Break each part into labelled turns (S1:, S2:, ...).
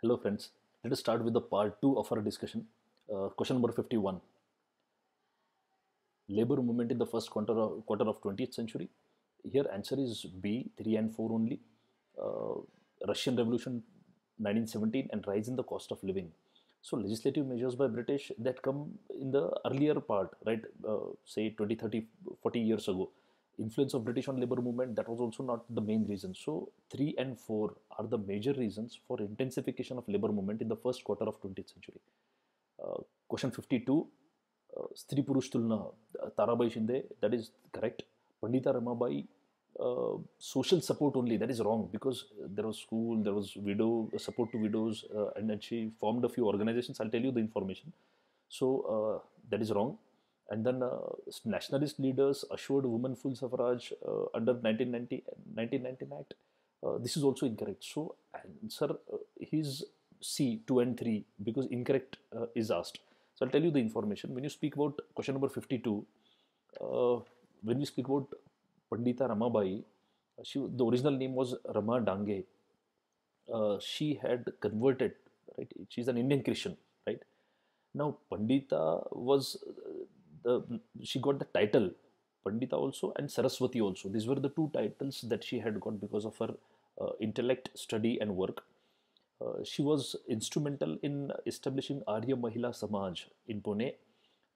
S1: Hello friends, let us start with the part 2 of our discussion. Uh, question number 51. Labor movement in the first quarter of, quarter of 20th century. Here answer is B, 3 and 4 only. Uh, Russian Revolution 1917 and rise in the cost of living. So legislative measures by British that come in the earlier part, right, uh, say 20, 30, 40 years ago influence of British on labor movement, that was also not the main reason. So 3 and 4 are the major reasons for intensification of labor movement in the first quarter of 20th century. Uh, question 52, uh, Stri Purush Tulna, uh, Tarabai Shinde, that is correct. Pandita Ramabai, uh, social support only, that is wrong because there was school, there was widow, uh, support to widows uh, and, and she formed a few organizations. I'll tell you the information. So that is wrong. And then uh, nationalist leaders assured women full suffrage uh, under 1990, 1999 Act. Uh, this is also incorrect. So answer is C, 2 and 3 because incorrect is asked. So I'll tell you the information. When you speak about question number 52, uh, when we speak about Pandita Ramabai, she, the original name was Rama Dange. Uh, she had converted, right? She's an Indian Christian, right? Now, Pandita was uh, she got the title Pandita also and Saraswati also. These were the two titles that she had got because of her uh, intellect, study, and work. Uh, she was instrumental in establishing Arya Mahila Samaj in Pune.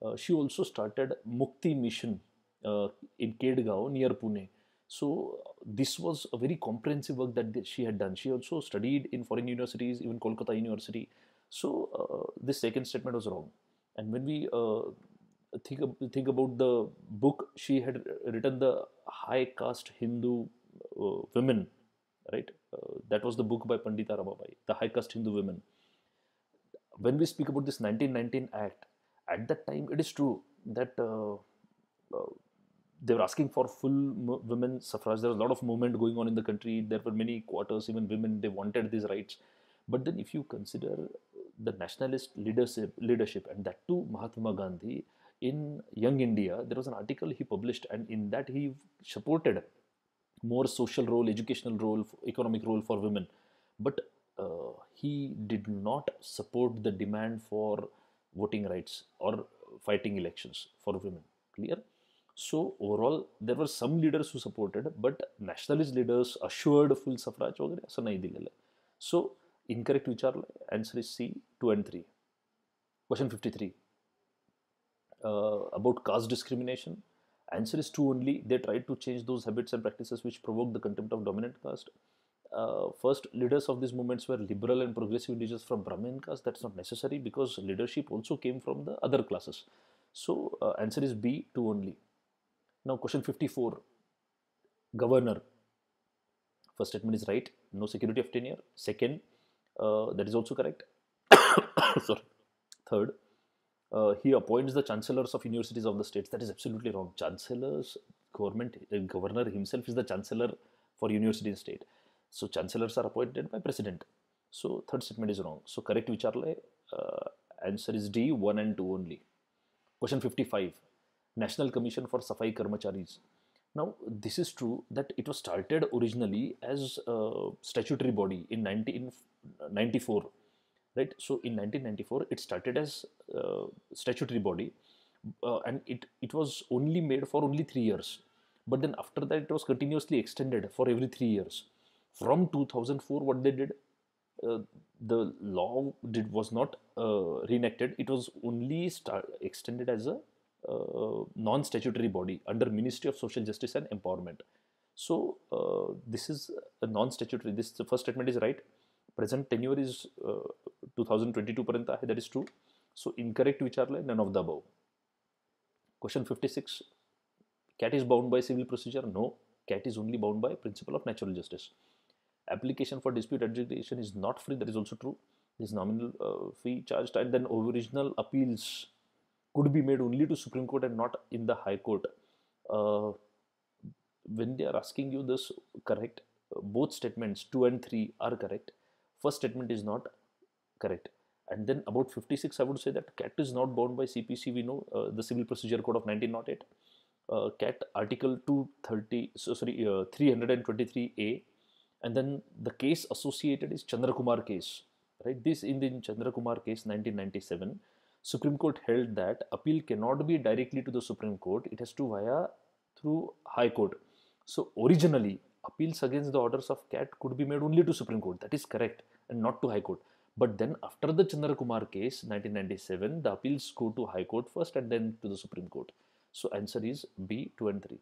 S1: Uh, she also started Mukti Mission uh, in Kedgaon near Pune. So this was a very comprehensive work that she had done. She also studied in foreign universities, even Kolkata University. So this second statement was wrong. And when we think think about the book she had written, the high caste Hindu uh, women, right? Uh, that was the book by Pandita Ramabai, the high caste Hindu women. When we speak about this 1919 Act, at that time it is true that uh, uh, they were asking for full women suffrage. There was a lot of movement going on in the country. There were many quarters, even women, they wanted these rights. But then, if you consider the nationalist leadership, leadership, and that too Mahatma Gandhi, in Young India, there was an article he published, and in that he supported more social role, educational role, economic role for women. But uh, he did not support the demand for voting rights or fighting elections for women. Clear? So overall, there were some leaders who supported, but nationalist leaders assured full suffrage So incorrect Answer is C, two and three. Question fifty-three uh, about caste discrimination? Answer is two only. They tried to change those habits and practices which provoked the contempt of dominant caste. Uh, first, leaders of these movements were liberal and progressive leaders from Brahmin caste. That's not necessary because leadership also came from the other classes. So, uh, answer is B, 2 only. Now, question 54 Governor. First statement is right, no security of tenure. Second, uh, that is also correct. Sorry. Third, uh, he appoints the chancellors of universities of the states. That is absolutely wrong. Chancellors, government, uh, governor himself is the chancellor for university and state. So chancellors are appointed by president. So third statement is wrong. So correct which are uh, answer is D, 1 and 2 only. Question 55, National Commission for Safai Karmacharis. Now this is true that it was started originally as a statutory body in 1994 right so in 1994 it started as uh, statutory body uh, and it it was only made for only 3 years but then after that it was continuously extended for every 3 years from 2004 what they did uh, the law did was not uh, reenacted it was only start, extended as a uh, non statutory body under ministry of social justice and empowerment so uh, this is a non statutory this the first statement is right present tenure is two thousand twenty टूपर्यंत आहे that is true so incorrect विचारलं आहे none of the above question fifty six CAT is bound by civil procedure no CAT is only bound by principle of natural justice application for dispute adjudication is not free that is also true this nominal fee charge and then original appeals could be made only to Supreme Court and not in the High Court. Uh, when they are asking you this correct, both statements 2 and 3 are correct first statement is not correct and then about 56 I would say that CAT is not bound by CPC we know uh, the civil procedure code of 1908 uh, CAT article 230 so sorry uh, 323a and then the case associated is Chandrakumar case right this in the Chandrakumar case 1997 Supreme Court held that appeal cannot be directly to the Supreme Court it has to via through High Court so originally appeals against the orders of CAT could be made only to Supreme Court that is correct and not to High Court. But then after the Chandra Kumar case, 1997, the appeals go to High Court first and then to the Supreme Court. So answer is B, 2 and 3.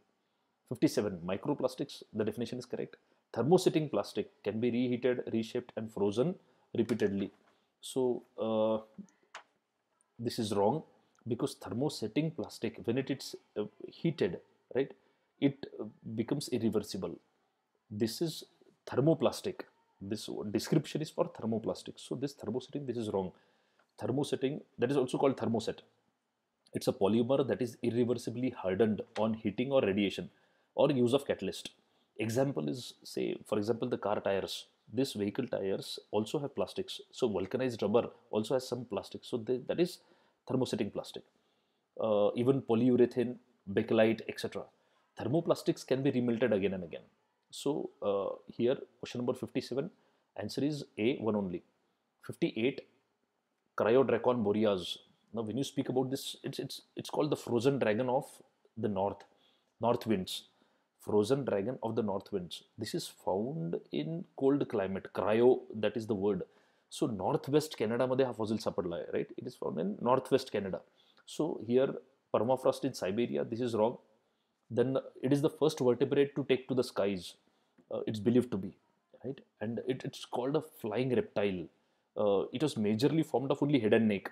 S1: 57. Microplastics, the definition is correct. Thermosetting plastic can be reheated, reshaped and frozen repeatedly. So uh, this is wrong because thermosetting plastic, when it is uh, heated, right, it uh, becomes irreversible. This is thermoplastic this description is for thermoplastics so this thermosetting this is wrong thermosetting that is also called thermoset it's a polymer that is irreversibly hardened on heating or radiation or use of catalyst example is say for example the car tires this vehicle tires also have plastics so vulcanized rubber also has some plastics. so they, that is thermosetting plastic uh, even polyurethane bakelite etc thermoplastics can be remelted again and again so uh, here question number 57 answer is A one only. 58 Cryodrakon boreas. Now when you speak about this it's it's it's called the frozen dragon of the north north winds. Frozen dragon of the north winds. This is found in cold climate. Cryo that is the word. So northwest Canada मध्ये हा fossil right? It is found in northwest Canada. So here permafrost in Siberia. This is wrong then it is the first vertebrate to take to the skies. Uh, it's believed to be, right? And it, it's called a flying reptile. Uh, it was majorly formed of only head and neck,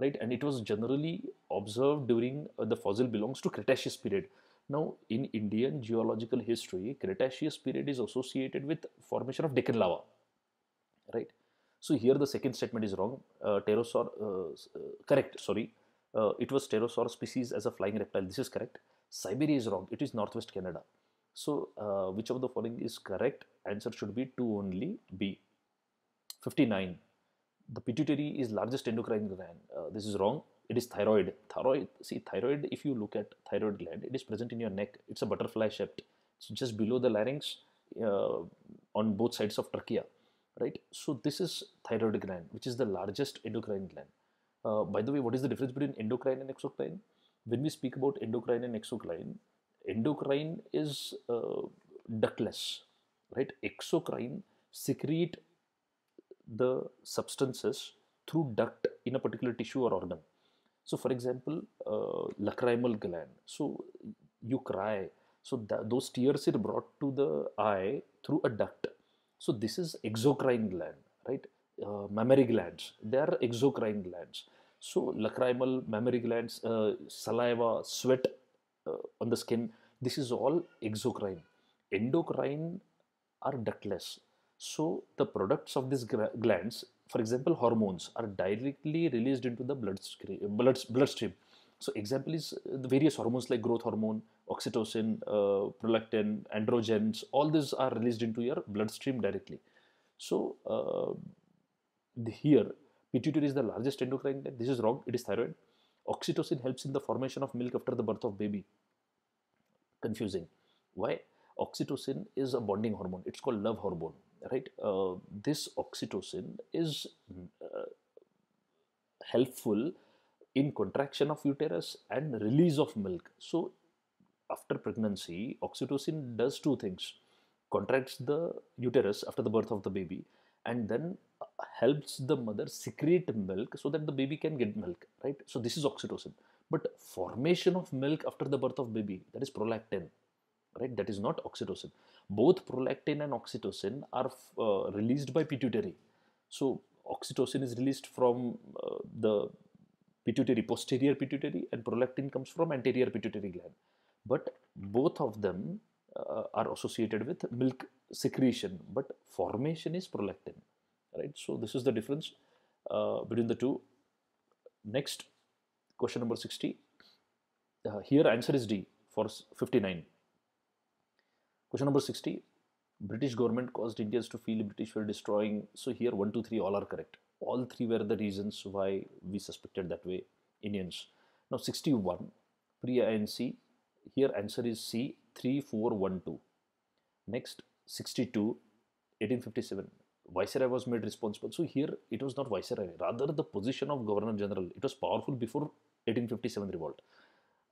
S1: right? And it was generally observed during uh, the fossil belongs to Cretaceous period. Now, in Indian geological history, Cretaceous period is associated with formation of Deccan lava, right? So here the second statement is wrong. Uh, pterosaur, uh, uh, correct, sorry. Uh, it was pterosaur species as a flying reptile. This is correct. Siberia is wrong. It is Northwest Canada. So uh, which of the following is correct? Answer should be 2 only B. 59. The pituitary is largest endocrine gland. Uh, this is wrong. It is thyroid. Thyroid. See thyroid. If you look at thyroid gland, it is present in your neck. It's a butterfly shaped. It's just below the larynx, uh, on both sides of trachea, right? So this is thyroid gland, which is the largest endocrine gland. Uh, by the way, what is the difference between endocrine and exocrine? when we speak about endocrine and exocrine, endocrine is uh, ductless, right? Exocrine secrete the substances through duct in a particular tissue or organ. So, for example, uh, lacrimal gland. So, you cry. So, those tears are brought to the eye through a duct. So, this is exocrine gland, right? Uh, mammary glands. They are exocrine glands. So lacrimal, mammary glands, uh, saliva, sweat uh, on the skin, this is all exocrine. Endocrine are ductless. So the products of these glands, for example hormones, are directly released into the bloodstream. Blood, bloodstream. So example is uh, the various hormones like growth hormone, oxytocin, uh, prolactin, androgens, all these are released into your bloodstream directly. So uh, here Pituitary is the largest endocrine gland. This is wrong. It is thyroid. Oxytocin helps in the formation of milk after the birth of baby. Confusing. Why? Oxytocin is a bonding hormone. It's called love hormone, right? Uh, this oxytocin is mm, uh, helpful in contraction of uterus and release of milk. So after pregnancy, oxytocin does two things. Contracts the uterus after the birth of the baby and then helps the mother secrete milk so that the baby can get milk, right? So this is oxytocin. But formation of milk after the birth of baby, that is prolactin, right? That is not oxytocin. Both prolactin and oxytocin are uh, released by pituitary. So oxytocin is released from uh, the pituitary, posterior pituitary, and prolactin comes from anterior pituitary gland. But both of them uh, are associated with milk secretion, but formation is prolactin right so this is the difference uh, between the two next question number 60 uh, here answer is d for 59 question number 60 british government caused indians to feel british were destroying so here 1 2 3 all are correct all three were the reasons why we suspected that way indians now 61 pre inc here answer is c 3412 next 62 1857 Viceroy was made responsible. So here it was not Viceroy, rather the position of Governor General. It was powerful before 1857 revolt.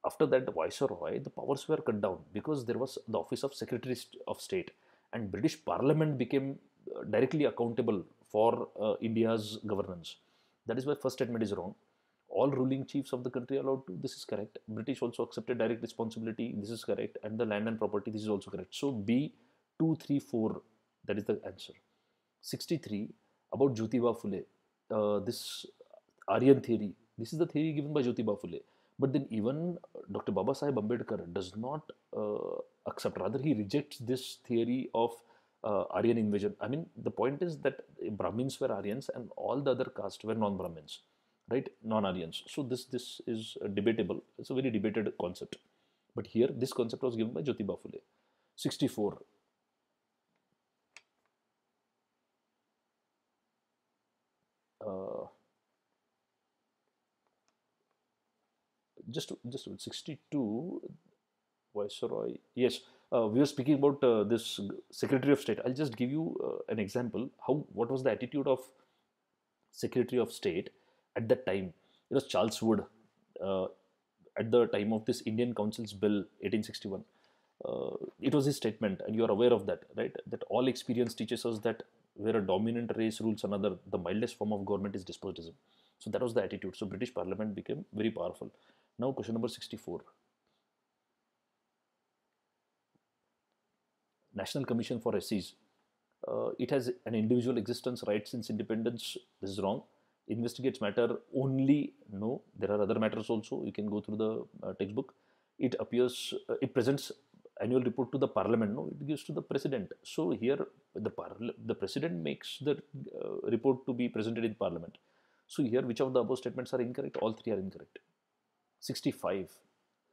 S1: After that Viceroy, the powers were cut down because there was the office of Secretary of State and British Parliament became uh, directly accountable for uh, India's governance. That is why first statement is wrong. All ruling chiefs of the country allowed to, this is correct. British also accepted direct responsibility, this is correct. And the land and property, this is also correct. So B234, that is the answer. 63 about Jyotiba Phule. Uh, this Aryan theory, this is the theory given by Jyotiba Phule. But then even uh, Dr. Baba Sahib Ambedkar does not uh, accept, rather he rejects this theory of uh, Aryan invasion. I mean, the point is that Brahmins were Aryans and all the other castes were non-Brahmins, right? Non-Aryans. So this this is uh, debatable. It's a very debated concept. But here, this concept was given by Jyotiba Phule. 64. just just 62 viceroy yes uh, we were speaking about uh, this secretary of state i'll just give you uh, an example how what was the attitude of secretary of state at that time it was charles wood uh, at the time of this indian council's bill 1861 uh, it was his statement and you are aware of that right that all experience teaches us that where a dominant race rules another the mildest form of government is despotism so that was the attitude. So British Parliament became very powerful. Now question number 64. National Commission for SCs. Uh, it has an individual existence right since independence. This is wrong. Investigates matter only. No, there are other matters also. You can go through the uh, textbook. It appears. Uh, it presents annual report to the parliament. No, it gives to the president. So here the the president makes the uh, report to be presented in parliament. So here, which of the above statements are incorrect? All three are incorrect. 65.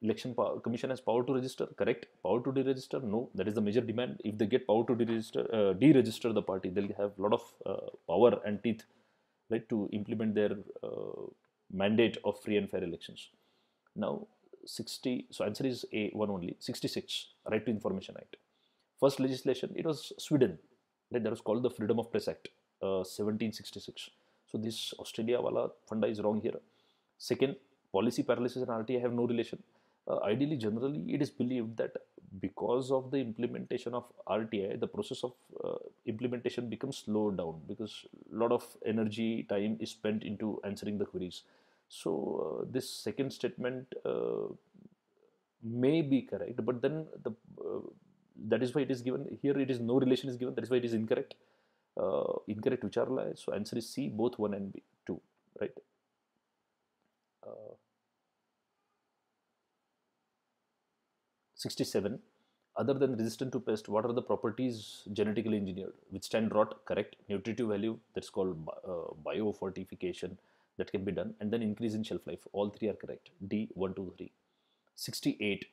S1: Election power, Commission has power to register, correct? Power to deregister? No, that is the major demand. If they get power to deregister, uh, deregister the party, they'll have a lot of uh, power and teeth, right, to implement their uh, mandate of free and fair elections. Now, 60. So answer is A one only. 66. Right to Information Act. First legislation. It was Sweden. Right, that was called the Freedom of Press Act, 1766 uh, so this Australia wala funda is wrong here. Second, policy paralysis and RTI have no relation. Uh, ideally, generally, it is believed that because of the implementation of RTI, the process of uh, implementation becomes slowed down because a lot of energy, time is spent into answering the queries. So uh, this second statement uh, may be correct, but then the uh, that is why it is given here. It is no relation is given. That is why it is incorrect uh, incorrect vicharla hai. So answer is C, both 1 and B, 2, right? Uh, 67. Other than resistant to pest, what are the properties genetically engineered? Withstand rot, correct. Nutritive value, that's called uh, biofortification, that can be done. And then increase in shelf life, all three are correct. D, 1, 2, 3. 68.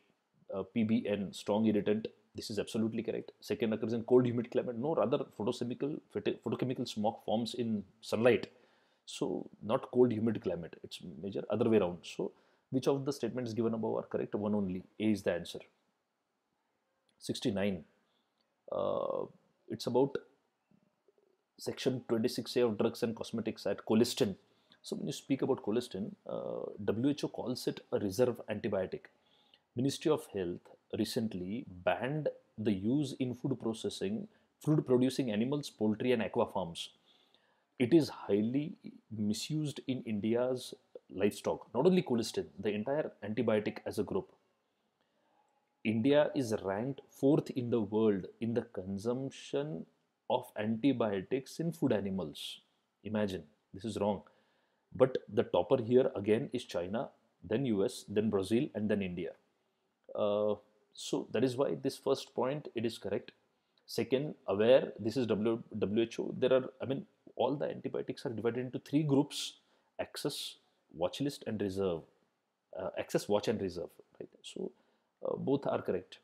S1: Uh, PBN, strong irritant, this is absolutely correct. Second occurs in cold humid climate. No, rather photochemical, photochemical smog forms in sunlight. So not cold humid climate. It's major other way around. So which of the statements given above are correct? One only. A is the answer. 69. Uh, it's about section 26A of drugs and cosmetics at colistin. So when you speak about colistin, uh, WHO calls it a reserve antibiotic. Ministry of Health recently banned the use in food processing food producing animals, poultry, and aqua farms. It is highly misused in India's livestock, not only colistin, the entire antibiotic as a group. India is ranked fourth in the world in the consumption of antibiotics in food animals. Imagine, this is wrong. But the topper here again is China, then US, then Brazil, and then India. Uh, so that is why this first point, it is correct. Second, aware, this is WHO. There are, I mean, all the antibiotics are divided into three groups, access, watch list and reserve. Uh, access, watch and reserve, right? So uh, both are correct.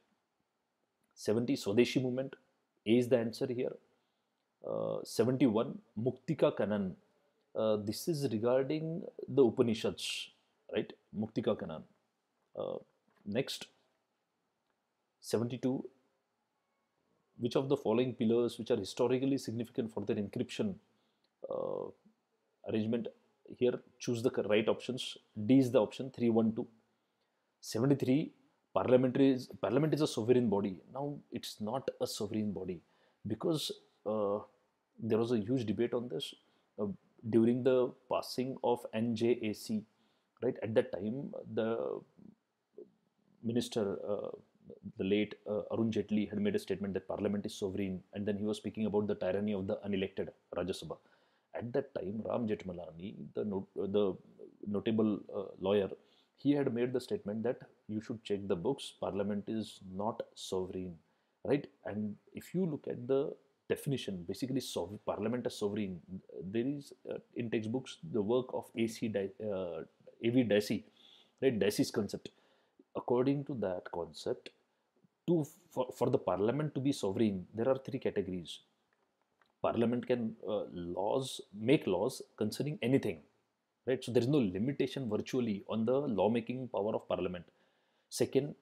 S1: 70, Swadeshi movement, A is the answer here. Uh, 71, Muktika Kanan. Uh, this is regarding the Upanishads, right? Muktika Kanan. Uh, next, 72 which of the following pillars which are historically significant for their encryption uh, arrangement here choose the right options d is the option 312 73 parliamentary is, parliament is a sovereign body now it's not a sovereign body because uh, there was a huge debate on this uh, during the passing of njac right at that time the minister uh, the late uh, Arun Jaitley had made a statement that parliament is sovereign, and then he was speaking about the tyranny of the unelected Rajya Sabha. At that time, Ram Jetmalani, the, the notable uh, lawyer, he had made the statement that you should check the books, parliament is not sovereign, right? And if you look at the definition, basically sov- parliament as sovereign, there is uh, in textbooks the work of A.C. Di- uh, A.V. Dicey, right? Dicey's concept. According to that concept, to for, for the parliament to be sovereign there are three categories parliament can uh, laws make laws concerning anything right so there is no limitation virtually on the lawmaking power of parliament second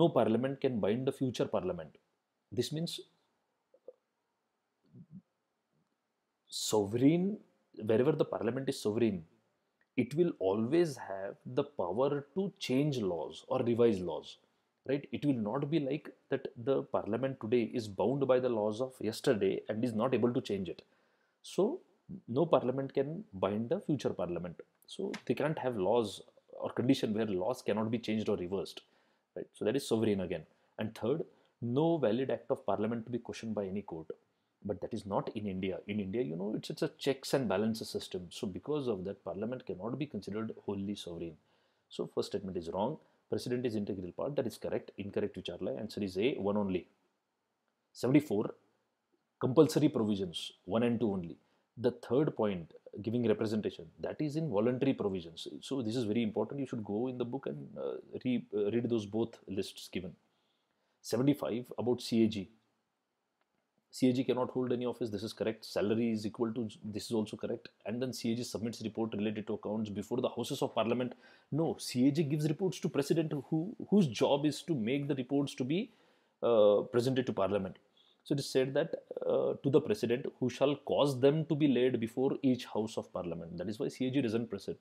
S1: no parliament can bind the future parliament this means sovereign wherever the parliament is sovereign it will always have the power to change laws or revise laws right it will not be like that the parliament today is bound by the laws of yesterday and is not able to change it so no parliament can bind the future parliament so they can't have laws or condition where laws cannot be changed or reversed right so that is sovereign again and third no valid act of parliament to be questioned by any court but that is not in india in india you know it's, it's a checks and balances system so because of that parliament cannot be considered wholly sovereign so first statement is wrong President is integral part. That is correct. Incorrect vicharla. Answer is A. One only. 74. Compulsory provisions. One and two only. The third point, giving representation, that is in voluntary provisions. So this is very important. You should go in the book and uh, re, uh, read those both lists given. 75 about CAG CAG cannot hold any office, this is correct. Salary is equal to, this is also correct. And then CAG submits report related to accounts before the Houses of Parliament. No, CAG gives reports to President who, whose job is to make the reports to be uh, presented to Parliament. So it is said that uh, to the President who shall cause them to be laid before each House of Parliament. That is why CAG isn't present,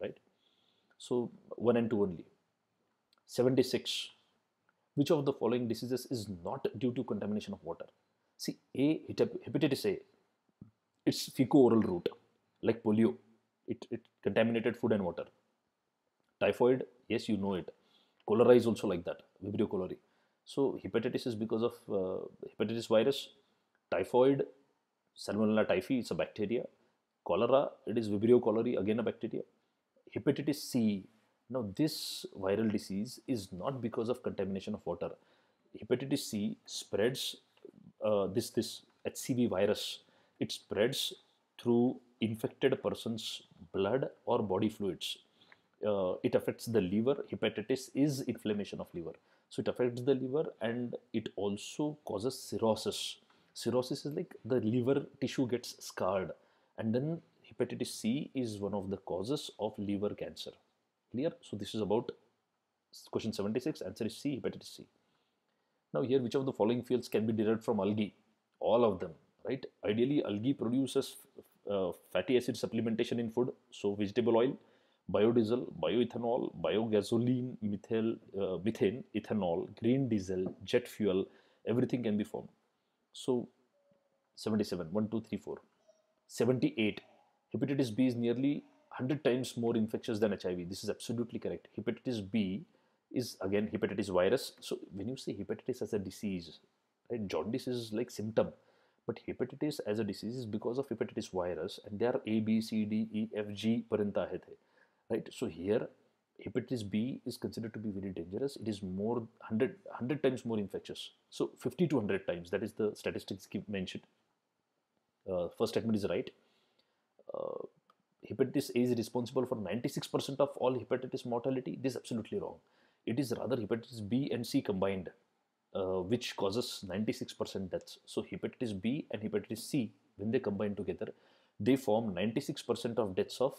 S1: right? So 1 and 2 only. 76 which of the following diseases is not due to contamination of water See, A, hepatitis A, it's fecal oral route, like polio. It, it contaminated food and water. Typhoid, yes, you know it. Cholera is also like that, Vibrio cholerae. So hepatitis is because of uh, hepatitis virus. Typhoid, Salmonella typhi, it's a bacteria. Cholera, it is Vibrio cholerae, again a bacteria. Hepatitis C, now this viral disease is not because of contamination of water. Hepatitis C spreads uh, this this HCV virus it spreads through infected person's blood or body fluids. Uh, it affects the liver. Hepatitis is inflammation of liver, so it affects the liver and it also causes cirrhosis. Cirrhosis is like the liver tissue gets scarred, and then hepatitis C is one of the causes of liver cancer. Clear? So this is about question 76. Answer is C. Hepatitis C. Now here which of the following fields can be derived from algae? All of them, right? Ideally algae produces uh, fatty acid supplementation in food, so vegetable oil, biodiesel, bioethanol, biogasoline, methyl, uh, methane, ethanol, green diesel, jet fuel, everything can be formed. So 77, 1, 2, 3, 4. 78, hepatitis B is nearly 100 times more infectious than HIV. This is absolutely correct. Hepatitis B is again hepatitis virus. So when you say hepatitis as a disease, right, jaundice is like symptom, but hepatitis as a disease is because of hepatitis virus, and there are A, B, C, D, E, F, G hai the, right? So here hepatitis B is considered to be very dangerous. It is more 100, 100 times more infectious. So 50 to 100 times, that is the statistics mentioned. Uh, first statement is right. Uh, hepatitis A is responsible for 96% of all hepatitis mortality. This is absolutely wrong it is rather hepatitis B and C combined, uh, which causes 96% deaths. So hepatitis B and hepatitis C, when they combine together, they form 96% of deaths of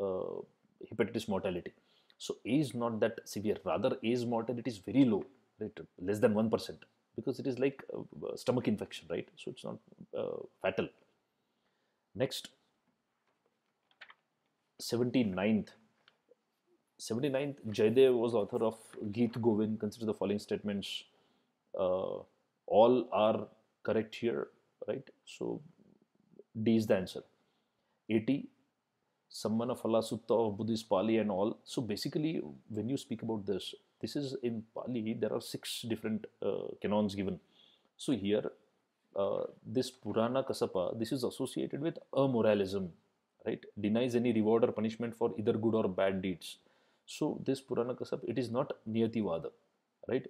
S1: uh, hepatitis mortality. So A is not that severe. Rather, A's mortality is very low, right? less than 1%, because it is like uh, stomach infection, right? So it's not uh, fatal. Next, 79th 79th, Jaydev was author of Geet Govind. Consider the following statements. Uh, all are correct here, right? So D is the answer. 80, Samana Phala Sutta of Buddhist Pali and all. So basically, when you speak about this, this is in Pali, there are six different uh, canons given. So here, uh, this Purana Kasapa, this is associated with amoralism, right? Denies any reward or punishment for either good or bad deeds. So this Purana Kasab, it is not Niyativada, right?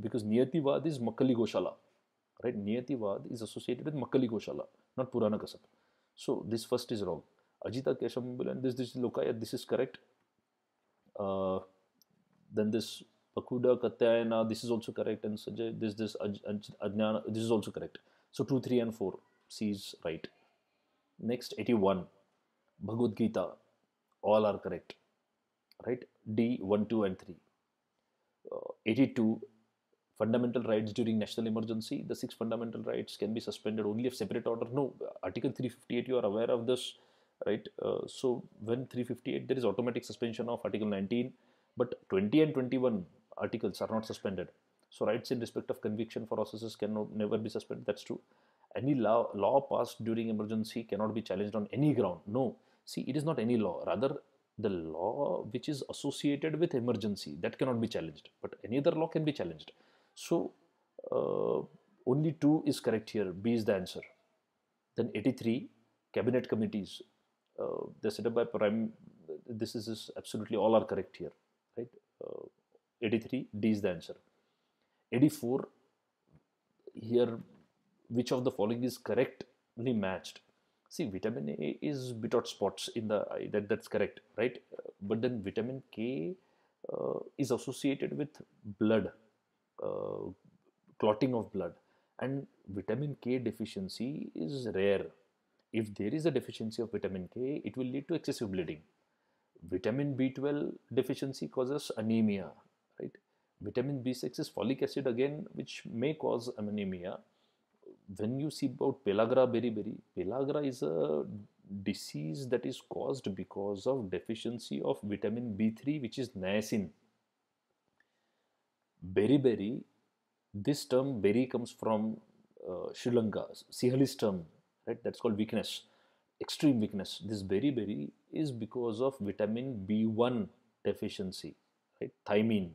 S1: Because Niyativada is Makali Goshala, right? Niyativada is associated with Makali Goshala, not Purana Kasab. So this first is wrong. Ajita Keshambul and this, this Lokaya, this is correct. Uh, then this Pakuda Katyayana, this is also correct. And Sajay, this, this Aj, Aj, Ajnana, this is also correct. So 2, 3 and 4, C is right. Next, 81, Bhagavad Gita, all are correct right d 1 2 and 3 uh, 82 fundamental rights during national emergency the six fundamental rights can be suspended only if separate order no article 358 you are aware of this right uh, so when 358 there is automatic suspension of article 19 but 20 and 21 articles are not suspended so rights in respect of conviction for offences cannot never be suspended that's true any law law passed during emergency cannot be challenged on any ground no see it is not any law rather the law which is associated with emergency that cannot be challenged but any other law can be challenged so uh, only 2 is correct here b is the answer then 83 cabinet committees uh, they're set up by prime this is, is, absolutely all are correct here right uh, 83 d is the answer 84 here which of the following is correctly matched see vitamin A is bitot spots in the eye that that's correct right but then vitamin K uh, is associated with blood uh, clotting of blood and vitamin K deficiency is rare if there is a deficiency of vitamin K it will lead to excessive bleeding vitamin B12 deficiency causes anemia right vitamin B6 is folic acid again which may cause anemia when you see about pellagra beriberi, pellagra is a disease that is caused because of deficiency of vitamin B3, which is niacin. Beriberi, this term berry comes from uh, Sri Lanka, Sihalese term, right? That's called weakness, extreme weakness. This beriberi is because of vitamin B1 deficiency, right? Thymine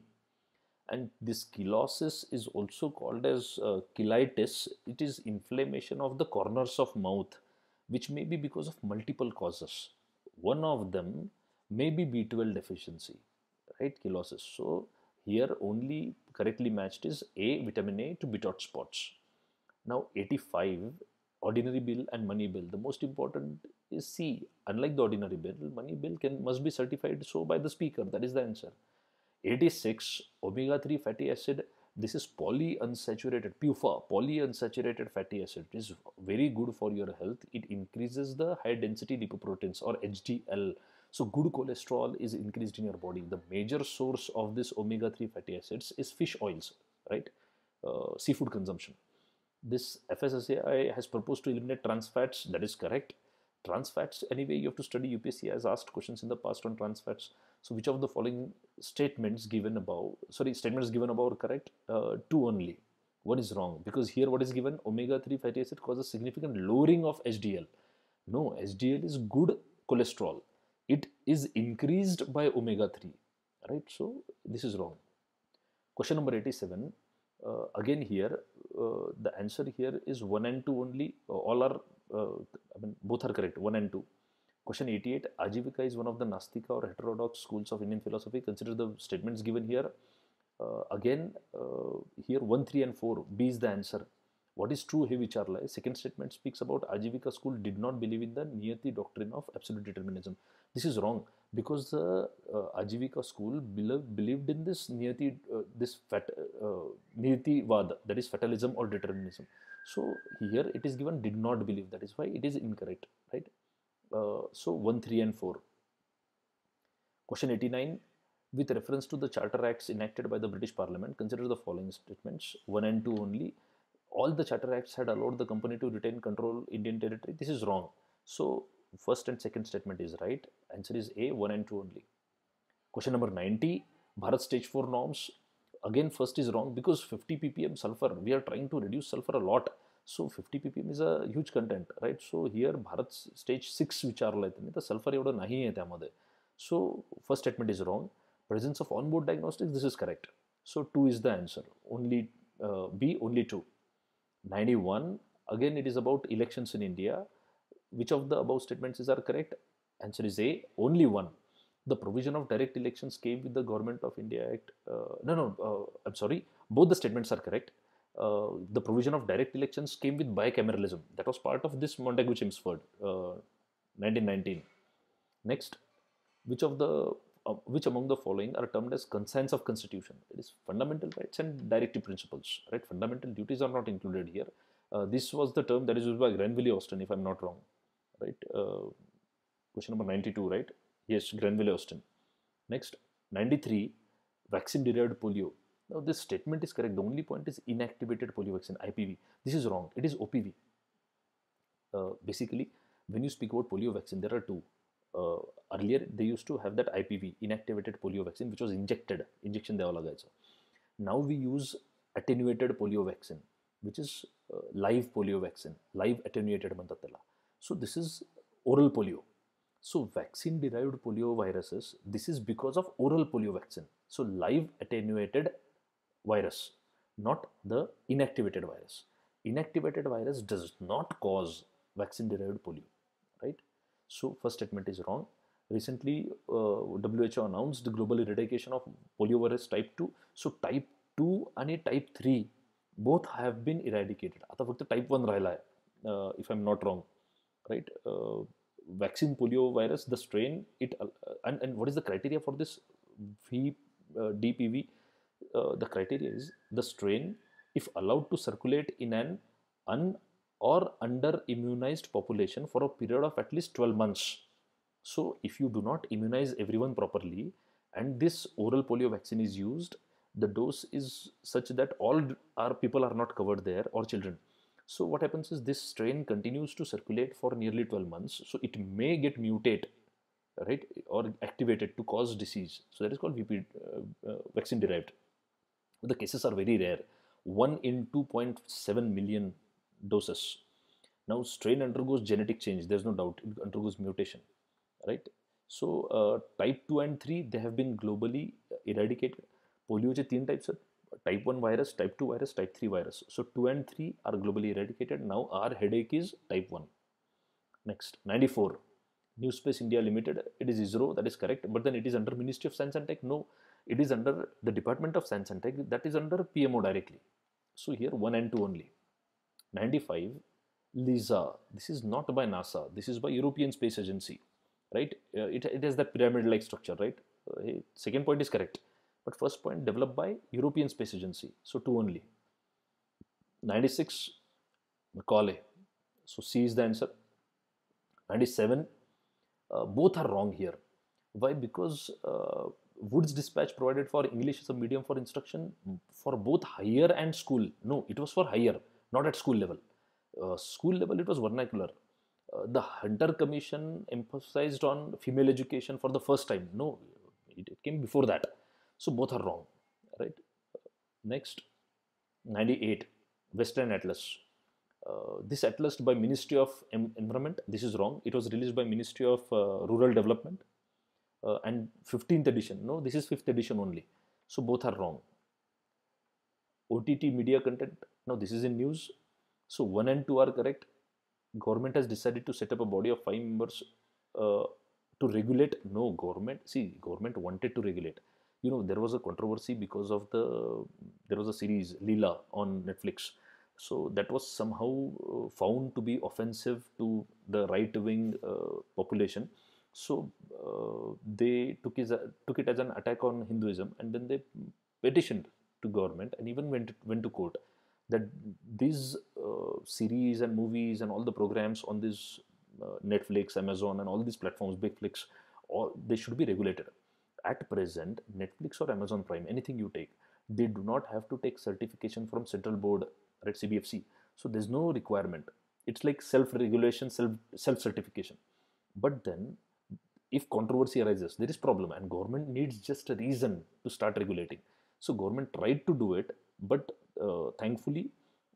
S1: and this chelosis is also called as uh, chelitis it is inflammation of the corners of mouth which may be because of multiple causes one of them may be b12 deficiency right chelosis so here only correctly matched is a vitamin a to b dot spots now 85 ordinary bill and money bill the most important is c unlike the ordinary bill money bill can must be certified so by the speaker that is the answer 86 omega-3 fatty acid this is polyunsaturated PUFA polyunsaturated fatty acid it is very good for your health it increases the high density lipoproteins or HDL so good cholesterol is increased in your body the major source of this omega-3 fatty acids is fish oils right uh, seafood consumption this FSSAI has proposed to eliminate trans fats that is correct trans fats anyway you have to study UPSC has asked questions in the past on trans fats so which of the following statements given above, sorry, statements given above are correct? Uh, two only. What is wrong? Because here what is given? Omega-3 fatty acid causes significant lowering of HDL. No, HDL is good cholesterol. It is increased by omega-3, right? So this is wrong. Question number 87. Uh, again here, uh, the answer here is 1 and 2 only. Uh, all are, uh, I mean, both are correct, 1 and 2. Question 88 Ajivika is one of the Nastika or heterodox schools of Indian philosophy. Consider the statements given here. Uh, again, uh, here 1, 3, and 4. B is the answer. What is true? He Second statement speaks about Ajivika school did not believe in the Niyati doctrine of absolute determinism. This is wrong because the uh, Ajivika school believed, in this Niyati, uh, this fat, uh, Niyati Vada, that is fatalism or determinism. So here it is given did not believe. That is why it is incorrect, right? uh, so 1, 3 and 4. Question 89 with reference to the Charter Acts enacted by the British Parliament, consider the following statements 1 and 2 only. All the Charter Acts had allowed the company to retain control Indian territory. This is wrong. So, first and second statement is right. Answer is A, 1 and 2 only. Question number 90 Bharat Stage 4 norms. Again, first is wrong because 50 ppm sulfur, we are trying to reduce sulfur a lot. So 50 ppm is a huge content, right? So here Bharat stage 6 which are vicharalaitani, the sulfur yoda nahi So first statement is wrong. Presence of onboard diagnostics, this is correct. So 2 is the answer. Only uh, B, only 2. 91, again it is about elections in India. Which of the above statements is are correct? Answer is A, only 1. The provision of direct elections came with the Government of India Act. Uh, no, no, uh, I'm sorry. Both the statements are correct uh, the provision of direct elections came with bicameralism. That was part of this Montagu Chimsford, uh, 1919. Next, which of the uh, which among the following are termed as consents of constitution? It is fundamental rights and directive principles. Right, fundamental duties are not included here. Uh, this was the term that is used by Grenville Austin, if I'm not wrong. Right, uh, question number 92. Right, yes, Grenville Austin. Next, 93, vaccine-derived polio. Now this statement is correct. The only point is inactivated polyvaccine IPV. This is wrong. It is OPV. Uh, basically, when you speak about polio vaccine, there are two. Uh, earlier they used to have that IPV, inactivated polio vaccine, which was injected. Injection Now we use attenuated polio vaccine, which is uh, live polio vaccine, live attenuated mandatella. So this is oral polio. So vaccine derived polio viruses, this is because of oral polio vaccine. So live attenuated virus, not the inactivated virus. Inactivated virus does not cause vaccine-derived polio, right? So first statement is wrong. Recently, uh, WHO announced the global eradication of polio virus type 2. So type 2 and a type three both have been eradicated. the type one राहिला आहे uh, if I'm not wrong, right? Uh, vaccine polio virus, the strain it uh, and and what is the criteria for this uh, the criteria is the strain if allowed to circulate in an un or under immunized population for a period of at least 12 months. So if you do not immunize everyone properly and this oral polio vaccine is used, the dose is such that all our people are not covered there or children. So what happens is this strain continues to circulate for nearly 12 months. So it may get mutate, right, or activated to cause disease. So that is called VP uh, uh, vaccine derived the cases are very rare, 1 in 2.7 million doses. Now, strain undergoes genetic change, there's no doubt, it undergoes mutation, right? So, uh, type 2 and 3, they have been globally uh, eradicated. Polio के तीन types type 1 virus, type 2 virus, type 3 virus. So, 2 and 3 are globally eradicated. Now, our headache is type 1. Next, 94. New Space India Limited, it is ISRO, that is correct, but then it is under Ministry of Science and Tech. No, it is under the Department of Science and Tech that is under PMO directly. So here 1 and 2 only. 95 LISA. This is not by NASA. This is by European Space Agency. Right? Uh, it, it has that pyramid-like structure. Right? Uh, second point is correct. But first point developed by European Space Agency. So 2 only. 96 Macaulay. So C is the answer. 97 uh, both are wrong here. Why? Because uh, Wood's dispatch provided for English as a medium for instruction for both higher and school. No, it was for higher, not at school level. Uh, school level, it was vernacular. Uh, the Hunter Commission emphasized on female education for the first time. No, it, it came before that. So both are wrong, right? Next, 98, Western Atlas. Uh, this atlas by Ministry of Environment, this is wrong. It was released by Ministry of uh, Rural Development uh, and 15th edition. No, this is 5th edition only. So both are wrong. OTT media content, no, this is in news. So 1 and 2 are correct. Government has decided to set up a body of 5 members uh, to regulate. No, government, see, government wanted to regulate. You know, there was a controversy because of the, there was a series, Leela, on Netflix. So that was somehow uh, found to be offensive to the right-wing uh, population so uh, they took, his, took it as an attack on Hinduism and then they petitioned to government and even went, went to court that these uh, series and movies and all the programs on this uh, Netflix, Amazon and all these platforms, Bigflix, all, they should be regulated. At present, Netflix or Amazon Prime, anything you take, they do not have to take certification from central board or at CBFC. So there's no requirement. It's like self-regulation, self self-certification. But then if controversy arises, there is problem and government needs just a reason to start regulating. So government tried to do it, but uh, thankfully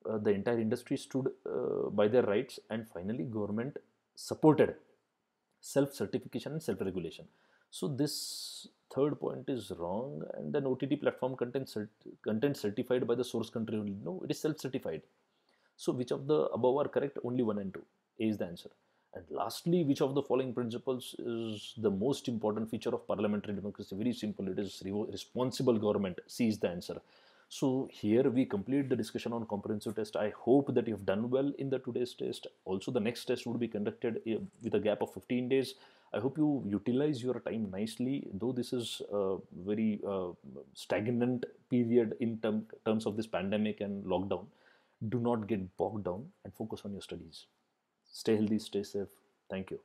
S1: uh, the entire industry stood uh, by their rights and finally government supported self-certification and self-regulation. So this third point is wrong and then OTT platform content, cert content certified by the source country only. No, it is self-certified. So which of the above are correct? Only one and two A is the answer. And lastly, which of the following principles is the most important feature of parliamentary democracy? Very simple, it is responsible government. C is the answer. So here we complete the discussion on comprehensive test. I hope that you've done well in the today's test. Also the next test would be conducted eh, with a gap of 15 days. I hope you utilize your time nicely, though this is a very uh, stagnant period in term, terms of this pandemic and lockdown. Do not get bogged down and focus on your studies. Stay healthy, stay safe. Thank you.